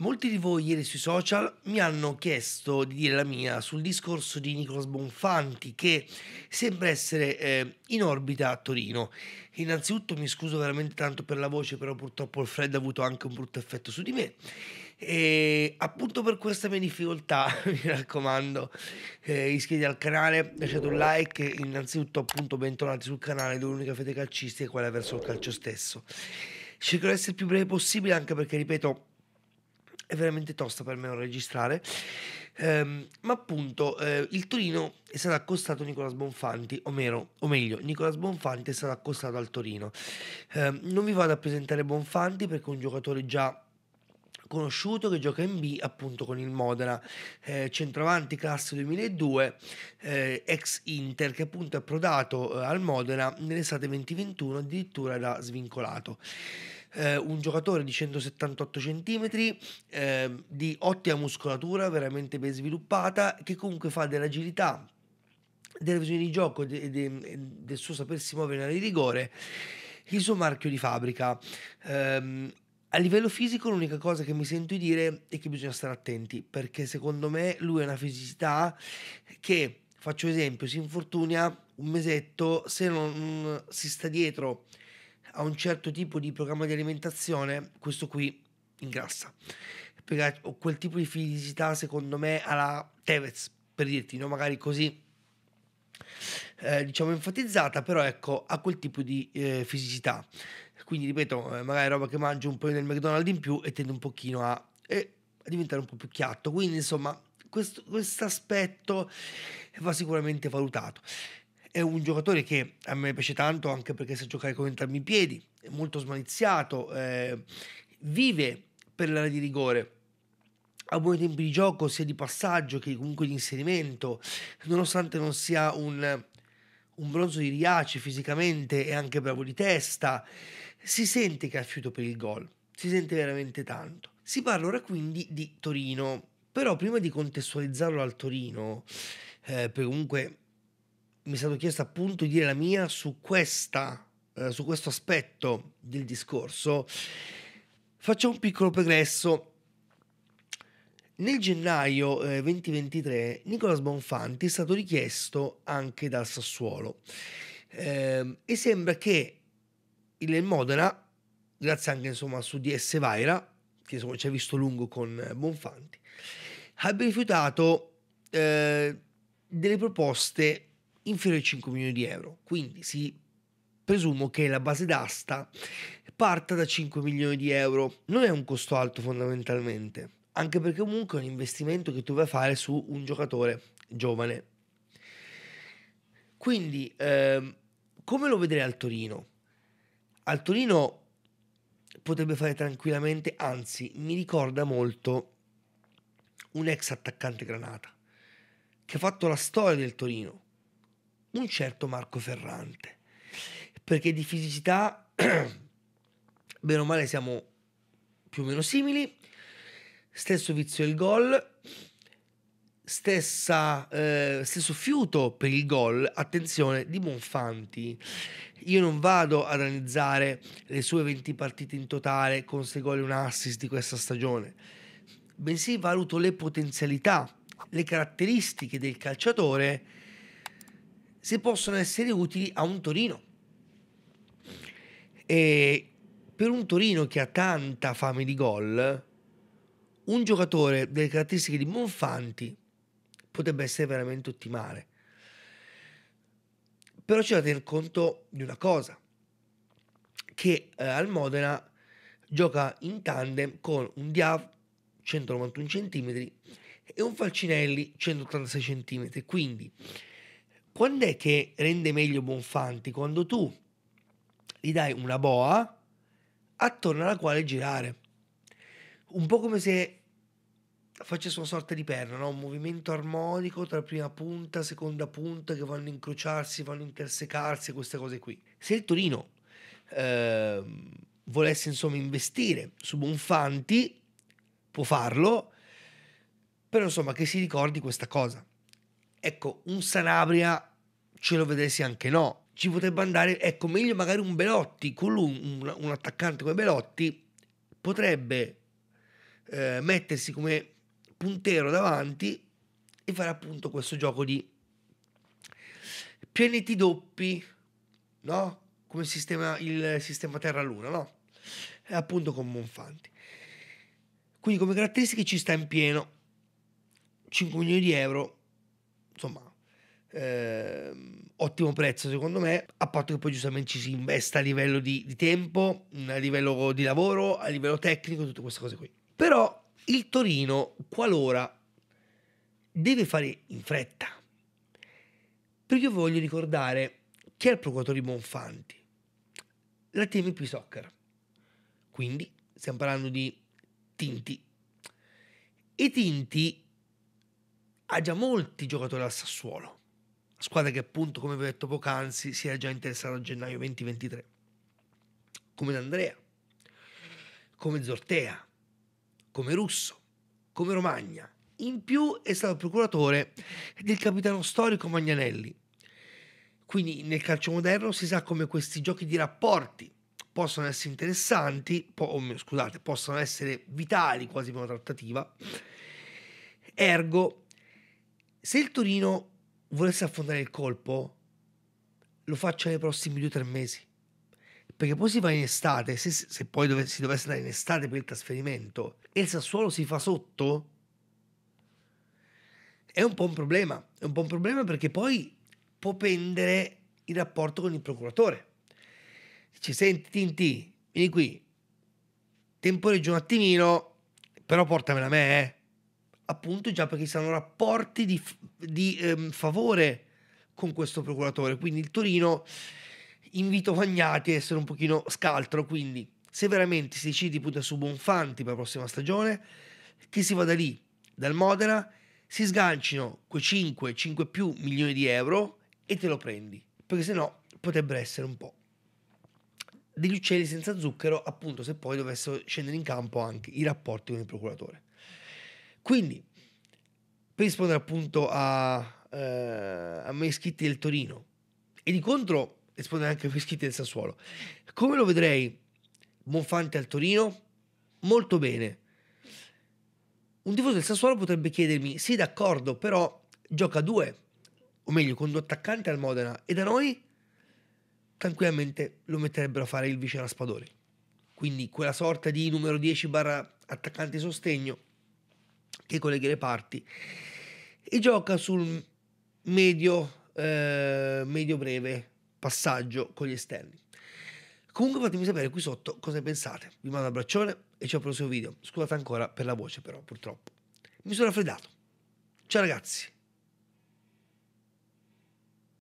Molti di voi ieri sui social mi hanno chiesto di dire la mia sul discorso di Nicolas Bonfanti che sembra essere eh, in orbita a Torino. Innanzitutto mi scuso veramente tanto per la voce, però purtroppo il freddo ha avuto anche un brutto effetto su di me. E appunto per questa mia difficoltà, mi raccomando, eh, iscriviti al canale, lasciate un like. Innanzitutto, appunto, bentornati sul canale dell'unica fede calcistica e quella verso il calcio stesso. Cercherò di essere il più breve possibile, anche perché, ripeto, è veramente tosta per me non registrare. Um, ma appunto eh, il Torino è stato accostato a Nicolas Bonfanti, o, meno, o meglio, Nicolas Bonfanti è stato accostato al Torino. Um, non vi vado a presentare Bonfanti perché è un giocatore già conosciuto che gioca in B appunto con il Modena, eh, centravanti classe 2002, eh, ex Inter che appunto è approdato eh, al Modena nell'estate 2021 addirittura da svincolato eh, un giocatore di 178 cm, eh, di ottima muscolatura, veramente ben sviluppata, che comunque fa dell'agilità, delle visioni di gioco e de, de, del suo sapersi muovere nella di rigore il suo marchio di fabbrica. Eh, a livello fisico l'unica cosa che mi sento di dire è che bisogna stare attenti, perché secondo me lui è una fisicità che, faccio esempio, si infortuna un mesetto, se non si sta dietro a un certo tipo di programma di alimentazione, questo qui ingrassa. Perché ho quel tipo di fisicità, secondo me, alla Tevez, per dirti, no? magari così. Eh, diciamo enfatizzata, però ecco, a quel tipo di eh, fisicità. Quindi ripeto, eh, magari roba che mangio un po' nel McDonald's in più e tendo un pochino a, eh, a diventare un po' più chiatto. Quindi insomma, questo aspetto va sicuramente valutato. È un giocatore che a me piace tanto anche perché sa giocare con entrambi i piedi, è molto smaliziato, eh, vive per l'area di rigore ha buoni tempi di gioco sia di passaggio che comunque di inserimento, nonostante non sia un, un bronzo di riace fisicamente e anche bravo di testa, si sente che ha fiuto per il gol, si sente veramente tanto. Si parla ora quindi di Torino, però prima di contestualizzarlo al Torino, eh, per comunque mi è stato chiesto appunto di dire la mia su, questa, eh, su questo aspetto del discorso, faccio un piccolo progresso Nel gennaio eh, 2023 Nicolas Bonfanti è stato richiesto anche dal Sassuolo eh, e sembra che il Modena, grazie anche insomma su DS Vaira, che insomma ci ha visto lungo con eh, Bonfanti, abbia rifiutato eh, delle proposte inferiore ai 5 milioni di euro. Quindi si presumo che la base d'asta parta da 5 milioni di euro. Non è un costo alto fondamentalmente, anche perché comunque è un investimento che tu vai a fare su un giocatore giovane. Quindi, eh, come lo vedrei al Torino? Al Torino potrebbe fare tranquillamente, anzi, mi ricorda molto un ex attaccante Granata, che ha fatto la storia del Torino un certo Marco Ferrante, perché di fisicità, bene o male, siamo più o meno simili, stesso vizio il gol, stessa, eh, stesso fiuto per il gol, attenzione, di Monfanti. Io non vado ad analizzare le sue 20 partite in totale con 6 gol e un assist di questa stagione, bensì valuto le potenzialità, le caratteristiche del calciatore se possono essere utili a un Torino. E per un Torino che ha tanta fame di gol, un giocatore delle caratteristiche di Monfanti potrebbe essere veramente ottimale. Però c'è da tener conto di una cosa, che eh, al Modena gioca in tandem con un Diav 191 cm e un Falcinelli 186 cm, quindi quando è che rende meglio Bonfanti? Quando tu gli dai una boa attorno alla quale girare. Un po' come se facesse una sorta di perna, no? un movimento armonico tra prima punta, seconda punta che vanno a incrociarsi, vanno a intersecarsi, queste cose qui. Se il Torino eh, volesse insomma investire su Bonfanti, può farlo, però insomma che si ricordi questa cosa. Ecco, un Sanabria ce lo vedessi anche no. Ci potrebbe andare, ecco, meglio magari un Belotti, con lui, un, un attaccante come Belotti, potrebbe eh, mettersi come puntero davanti e fare appunto questo gioco di pianeti doppi, no? Come sistema, il sistema Terra-Luna, no? E appunto con Monfanti. Quindi come caratteristiche ci sta in pieno, 5 milioni di euro, insomma, eh, ottimo prezzo secondo me, a patto che poi giustamente ci si investa a livello di, di tempo, a livello di lavoro, a livello tecnico, tutte queste cose qui. Però il Torino, qualora deve fare in fretta, perché io voglio ricordare chi è il procuratore Bonfanti, la TMP Soccer. Quindi stiamo parlando di Tinti. E Tinti ha già molti giocatori al Sassuolo squadra che appunto, come vi ho detto poc'anzi, si era già interessata a gennaio 2023, come D'Andrea, come Zortea, come Russo, come Romagna. In più è stato procuratore del capitano storico Magnanelli. Quindi nel calcio moderno si sa come questi giochi di rapporti possono essere interessanti, po- oh, scusate, possono essere vitali quasi per una trattativa. Ergo, se il Torino volesse affondare il colpo, lo faccia nei prossimi due o tre mesi. Perché poi si va in estate, se, se poi dove, si dovesse andare in estate per il trasferimento e il Sassuolo si fa sotto, è un po' un problema. È un po' un problema perché poi può pendere il rapporto con il procuratore. Dice, senti Tinti, vieni qui, temporeggio un attimino, però portamela a me, eh appunto già perché saranno rapporti di, di ehm, favore con questo procuratore. Quindi il Torino invito Vagnati a essere un pochino scaltro, quindi se veramente si decide di punta su Bonfanti per la prossima stagione, che si vada lì dal Modena, si sgancino quei 5, 5 più milioni di euro e te lo prendi, perché se no potrebbe essere un po' degli uccelli senza zucchero, appunto se poi dovessero scendere in campo anche i rapporti con il procuratore. Quindi, per rispondere appunto a, eh, a Meschiti del Torino e di contro rispondere anche a Meschiti del Sassuolo, come lo vedrei Monfante al Torino? Molto bene. Un tifoso del Sassuolo potrebbe chiedermi, sì d'accordo, però gioca a due, o meglio con due attaccanti al Modena, e da noi tranquillamente lo metterebbero a fare il vice Raspadori. Quindi quella sorta di numero 10 barra attaccante sostegno che colleghi le parti e gioca sul medio, eh, medio breve passaggio con gli esterni. Comunque fatemi sapere qui sotto cosa ne pensate. Vi mando un abbraccione e ci vediamo al prossimo video. Scusate ancora per la voce però, purtroppo. Mi sono raffreddato. Ciao ragazzi!